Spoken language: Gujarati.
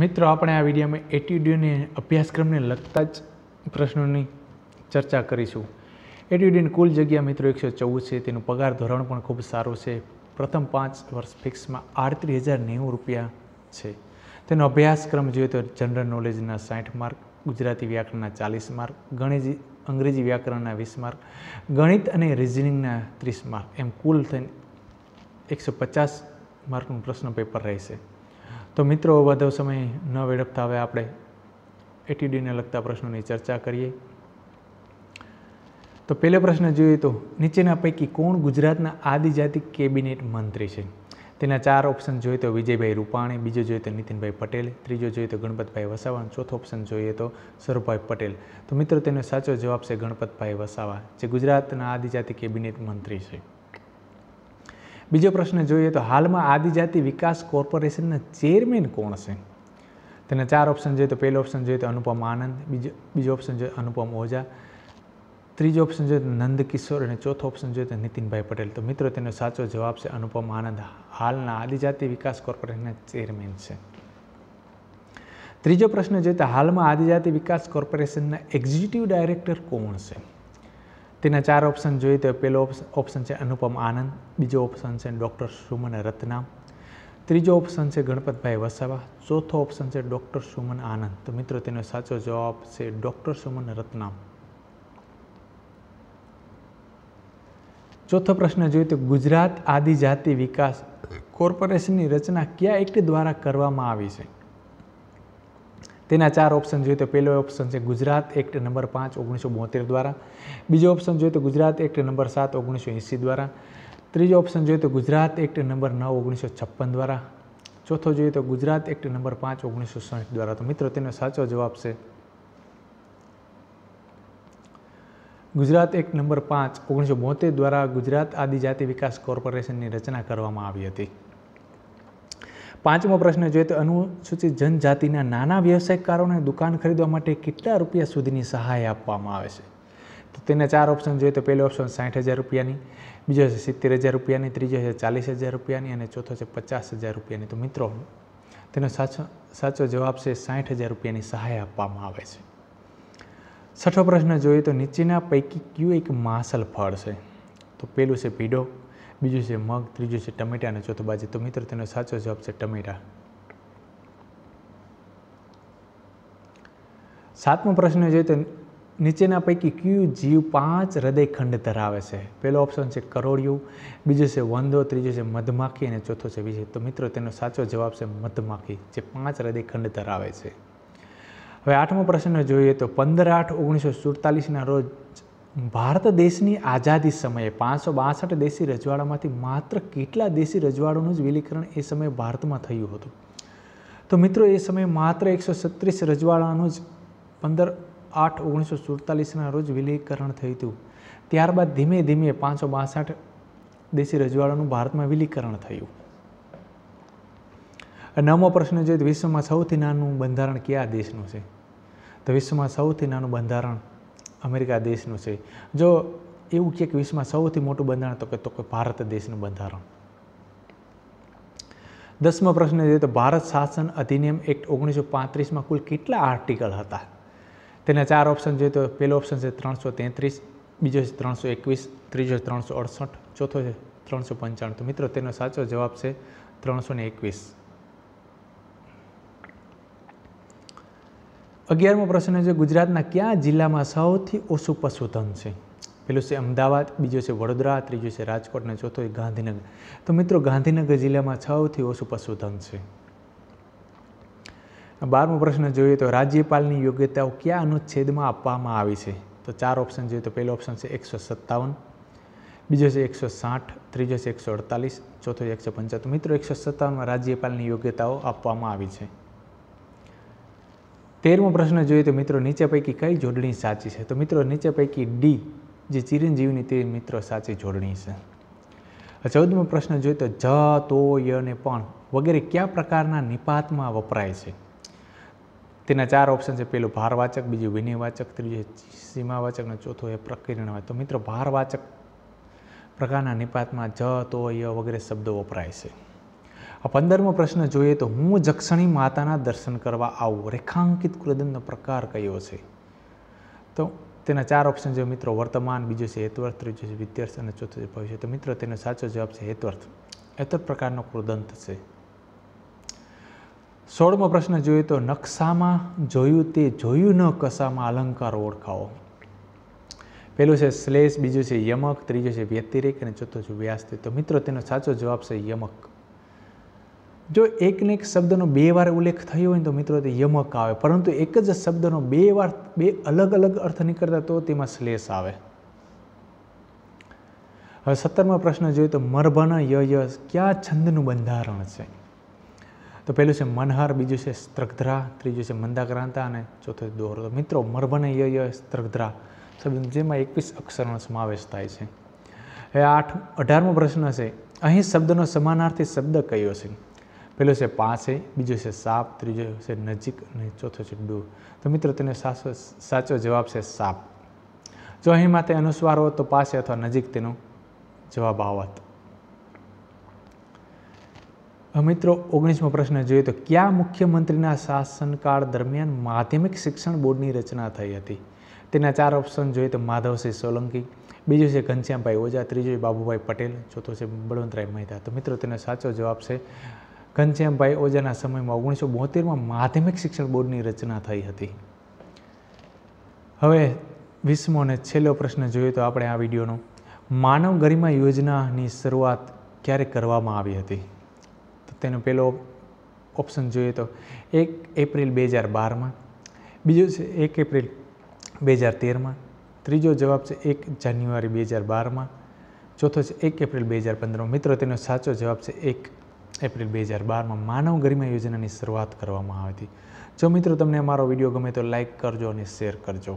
મિત્રો આપણે આ વિડીયોમાં એટીડ્યુને અભ્યાસક્રમને લગતા જ પ્રશ્નોની ચર્ચા કરીશું એટીડ્યુની કુલ જગ્યા મિત્રો એકસો ચૌદ છે તેનું પગાર ધોરણ પણ ખૂબ સારું છે પ્રથમ પાંચ વર્ષ ફિક્સમાં આડત્રીસ હજાર નેવું રૂપિયા છે તેનો અભ્યાસક્રમ જોઈએ તો જનરલ નોલેજના સાઠ માર્ક ગુજરાતી વ્યાકરણના ચાલીસ માર્ક ગણિત અંગ્રેજી વ્યાકરણના વીસ માર્ક ગણિત અને રિઝનિંગના ત્રીસ માર્ક એમ કુલ થઈને એકસો પચાસ માર્કનું પ્રશ્ન પેપર રહેશે તો મિત્રો વધુ સમય ન વેડપતા હવે આપણે એટીડીને લગતા પ્રશ્નોની ચર્ચા કરીએ તો પહેલો પ્રશ્ન જોઈએ તો નીચેના પૈકી કોણ ગુજરાતના આદિજાતિ કેબિનેટ મંત્રી છે તેના ચાર ઓપ્શન જોઈએ તો વિજયભાઈ રૂપાણી બીજો જોઈએ તો નીતિનભાઈ પટેલ ત્રીજો જોઈએ તો ગણપતભાઈ વસાવા ચોથો ઓપ્શન જોઈએ તો સૌરભભાઈ પટેલ તો મિત્રો તેનો સાચો જવાબ છે ગણપતભાઈ વસાવા જે ગુજરાતના આદિજાતિ કેબિનેટ મંત્રી છે બીજો પ્રશ્ન જોઈએ તો હાલમાં આદિજાતિ વિકાસ કોર્પોરેશનના ચેરમેન કોણ છે તેના ચાર ઓપ્શન જોઈએ તો પહેલો ઓપ્શન જોઈએ તો અનુપમ આનંદ બીજો બીજો ઓપ્શન જોઈએ અનુપમ ઓઝા ત્રીજો ઓપ્શન જોઈએ તો નંદકિશોર અને ચોથો ઓપ્શન જોઈએ તો નીતિનભાઈ પટેલ તો મિત્રો તેનો સાચો જવાબ છે અનુપમ આનંદ હાલના આદિજાતિ વિકાસ કોર્પોરેશનના ચેરમેન છે ત્રીજો પ્રશ્ન જોઈએ તો હાલમાં આદિજાતિ વિકાસ કોર્પોરેશનના એક્ઝિક્યુટિવ ડાયરેક્ટર કોણ છે તેના ચાર ઓપ્શન જોઈએ તો પહેલો ઓપ્શન છે અનુપમ આનંદ બીજો ઓપ્શન છે ડૉક્ટર સુમન રત્નામ ત્રીજો ઓપ્શન છે ગણપતભાઈ વસાવા ચોથો ઓપ્શન છે ડૉક્ટર સુમન આનંદ તો મિત્રો તેનો સાચો જવાબ છે ડૉક્ટર સુમન રત્નામ ચોથો પ્રશ્ન જોઈએ તો ગુજરાત આદિજાતિ વિકાસ કોર્પોરેશનની રચના કયા એક્ટ દ્વારા કરવામાં આવી છે તેના ચાર ઓપ્શન જોઈએ તો પહેલો ઓપ્શન છે ગુજરાત એક્ટ નંબર પાંચ ઓગણીસો બોતેર દ્વારા બીજો ઓપ્શન જોઈએ તો ગુજરાત એક્ટ નંબર સાત ઓગણીસો એંસી દ્વારા ત્રીજો ઓપ્શન જોઈએ તો ગુજરાત એક્ટ નંબર નવ ઓગણીસો છપ્પન દ્વારા ચોથો જોઈએ તો ગુજરાત એક્ટ નંબર પાંચ ઓગણીસો સાઠ દ્વારા તો મિત્રો તેનો સાચો જવાબ છે ગુજરાત એક્ટ નંબર પાંચ ઓગણીસો બોતેર દ્વારા ગુજરાત આદિજાતિ વિકાસ કોર્પોરેશનની રચના કરવામાં આવી હતી પાંચમો પ્રશ્ન જોઈએ તો અનુસૂચિત જનજાતિના નાના વ્યવસાયકારોને દુકાન ખરીદવા માટે કેટલા રૂપિયા સુધીની સહાય આપવામાં આવે છે તો તેને ચાર ઓપ્શન જોઈએ તો પહેલો ઓપ્શન સાઠ હજાર રૂપિયાની બીજો છે સિત્તેર હજાર રૂપિયાની ત્રીજો છે ચાલીસ હજાર રૂપિયાની અને ચોથો છે પચાસ હજાર રૂપિયાની તો મિત્રો તેનો સાચો સાચો જવાબ છે સાઠ હજાર રૂપિયાની સહાય આપવામાં આવે છે છઠ્ઠો પ્રશ્ન જોઈએ તો નીચેના પૈકી કયું એક માસલ ફળ છે તો પહેલું છે પીડો બીજું છે મગ ત્રીજું છે ટમેટા અને ચોથો બાજુ તો મિત્રો તેનો સાચો જવાબ છે ટમેટા સાતમો પ્રશ્ન જોઈએ તો નીચેના પૈકી કયું જીવ પાંચ હૃદયખંડ ધરાવે છે પહેલો ઓપ્શન છે કરોળિયું બીજો છે વંદો ત્રીજો છે મધમાખી અને ચોથો છે વિજય તો મિત્રો તેનો સાચો જવાબ છે મધમાખી જે પાંચ હૃદયખંડ ધરાવે છે હવે આઠમો પ્રશ્ન જોઈએ તો પંદર આઠ ઓગણીસો સુડતાલીસના રોજ ભારત દેશની આઝાદી સમયે પાંચસો બાસઠ દેશી રજવાડામાંથી માત્ર કેટલા દેશી રજવાડોનું જ વિલીકરણ એ સમયે ભારતમાં થયું હતું તો મિત્રો એ સમયે માત્ર એકસો છત્રીસ રજવાડાનું જ પંદર આઠ ઓગણીસો સુડતાલીસના રોજ વિલીકરણ થયું હતું ત્યારબાદ ધીમે ધીમે પાંચસો બાસઠ દેશી રજવાડાનું ભારતમાં વિલીકરણ થયું નવમો પ્રશ્ન જોઈએ વિશ્વમાં સૌથી નાનું બંધારણ કયા દેશનું છે તો વિશ્વમાં સૌથી નાનું બંધારણ અમેરિકા દેશનું છે જો એવું કે વિશ્વમાં સૌથી મોટું બંધારણ તો કે તો કે ભારત દેશનું બંધારણ દસમો પ્રશ્ન જોઈએ તો ભારત શાસન અધિનિયમ એક્ટ ઓગણીસો પાંત્રીસમાં કુલ કેટલા આર્ટિકલ હતા તેના ચાર ઓપ્શન જોઈએ તો પહેલો ઓપ્શન છે ત્રણસો તેત્રીસ બીજો છે ત્રણસો એકવીસ ત્રીજો ત્રણસો અડસઠ ચોથો છે ત્રણસો પંચાણું તો મિત્રો તેનો સાચો જવાબ છે ત્રણસો ને એકવીસ અગિયારમો પ્રશ્ન છે ગુજરાતના ક્યાં જિલ્લામાં સૌથી ઓછું પશુધન છે પેલું છે અમદાવાદ બીજો છે વડોદરા ત્રીજો છે રાજકોટ અને ચોથો છે ગાંધીનગર તો મિત્રો ગાંધીનગર જિલ્લામાં સૌથી ઓછું પશુધન છે બારમો પ્રશ્ન જોઈએ તો રાજ્યપાલની યોગ્યતાઓ કયા અનુચ્છેદમાં આપવામાં આવી છે તો ચાર ઓપ્શન જોઈએ તો પહેલો ઓપ્શન છે એકસો સત્તાવન બીજો છે એકસો સાઠ ત્રીજો છે એકસો અડતાલીસ ચોથો છે એકસો પંચાવન મિત્રો એકસો સત્તાવનમાં રાજ્યપાલની યોગ્યતાઓ આપવામાં આવી છે તેરમો પ્રશ્ન જોઈએ તો મિત્રો નીચે પૈકી કઈ જોડણી સાચી છે તો મિત્રો નીચે પૈકી ડી જે ચિરંજીવની તે મિત્રો સાચી જોડણી છે ચૌદમો પ્રશ્ન જોઈએ તો જ તો યને પણ વગેરે કયા પ્રકારના નિપાતમાં વપરાય છે તેના ચાર ઓપ્શન છે પેલું ભારવાચક બીજું વિનયવાચક ત્રીજું સીમાવાચક અને ચોથો એ પ્રકીર્ણવાચક તો મિત્રો ભારવાચક પ્રકારના નિપાતમાં જ તો ય વગેરે શબ્દો વપરાય છે આ પંદરમો પ્રશ્ન જોઈએ તો હું જક્ષણી માતાના દર્શન કરવા આવું રેખાંકિત કૃદનનો પ્રકાર કયો છે તો તેના ચાર ઓપ્શન છે મિત્રો વર્તમાન બીજો છે હેતવર્થ ત્રીજો છે વિદ્યાર્થ અને ચોથો છે ભવિષ્ય તો મિત્રો તેનો સાચો જવાબ છે હેતવર્થ હેતર પ્રકારનો કૃદંત છે સોળમો પ્રશ્ન જોઈએ તો નકશામાં જોયું તે જોયું ન કશામાં અલંકાર ઓળખાવો પહેલું છે શ્લેષ બીજું છે યમક ત્રીજું છે વ્યતિરેક અને ચોથું છે વ્યાસ્તી તો મિત્રો તેનો સાચો જવાબ છે યમક જો એકને એક શબ્દનો બે વાર ઉલ્લેખ થયો હોય તો મિત્રો તે યમક આવે પરંતુ એક જ શબ્દનો બે વાર બે અલગ અલગ અર્થ નીકળતા તો તેમાં શ્લેષ આવે હવે સત્તરમો પ્રશ્ન જોઈએ તો મરભાના ય ય કયા છંદનું બંધારણ છે તો પહેલું છે મનહાર બીજું છે સ્ત્રગ્ધ્રા ત્રીજું છે મંદાક્રાંતા અને ચોથો દોરો તો મિત્રો મરભને ય ય સ્ત્રગ્ધ્રા શબ્દ જેમાં એકવીસ અક્ષરનો સમાવેશ થાય છે હવે આઠ અઢારમો પ્રશ્ન છે અહીં શબ્દનો સમાનાર્થી શબ્દ કયો છે પહેલો છે પાસે બીજો છે સાપ ત્રીજો છે નજીક અને ચોથો છે ડૂ તો મિત્રો તેનો સાચો સાચો જવાબ છે સાપ જો અહીં માટે અનુસ્વાર હોત તો પાસે અથવા નજીક તેનો જવાબ આવત મિત્રો ઓગણીસમો પ્રશ્ન જોઈએ તો ક્યાં મુખ્યમંત્રીના શાસનકાળ દરમિયાન માધ્યમિક શિક્ષણ બોર્ડની રચના થઈ હતી તેના ચાર ઓપ્શન જોઈએ તો માધવસિંહ સોલંકી બીજો છે ઘનશ્યામભાઈ ઓઝા ત્રીજો બાબુભાઈ પટેલ ચોથો છે બળવંતરાય મહેતા તો મિત્રો તેનો સાચો જવાબ છે ઘનશ્યામભાઈ ઓજાના સમયમાં ઓગણીસો બોતેરમાં માધ્યમિક શિક્ષણ બોર્ડની રચના થઈ હતી હવે વીસમો અને છેલ્લો પ્રશ્ન જોઈએ તો આપણે આ વિડીયોનો માનવ ગરિમા યોજનાની શરૂઆત ક્યારે કરવામાં આવી હતી તો તેનો પહેલો ઓપ્શન જોઈએ તો એક એપ્રિલ બે હજાર બારમાં બીજો છે એક એપ્રિલ બે હજાર તેરમાં ત્રીજો જવાબ છે એક જાન્યુઆરી બે હજાર બારમાં ચોથો છે એક એપ્રિલ બે હજાર પંદરમાં મિત્રો તેનો સાચો જવાબ છે એક એપ્રિલ બે હજાર બારમાં માનવ ગરિમા યોજનાની શરૂઆત કરવામાં આવી હતી જો મિત્રો તમને અમારો વિડીયો ગમે તો લાઇક કરજો અને શેર કરજો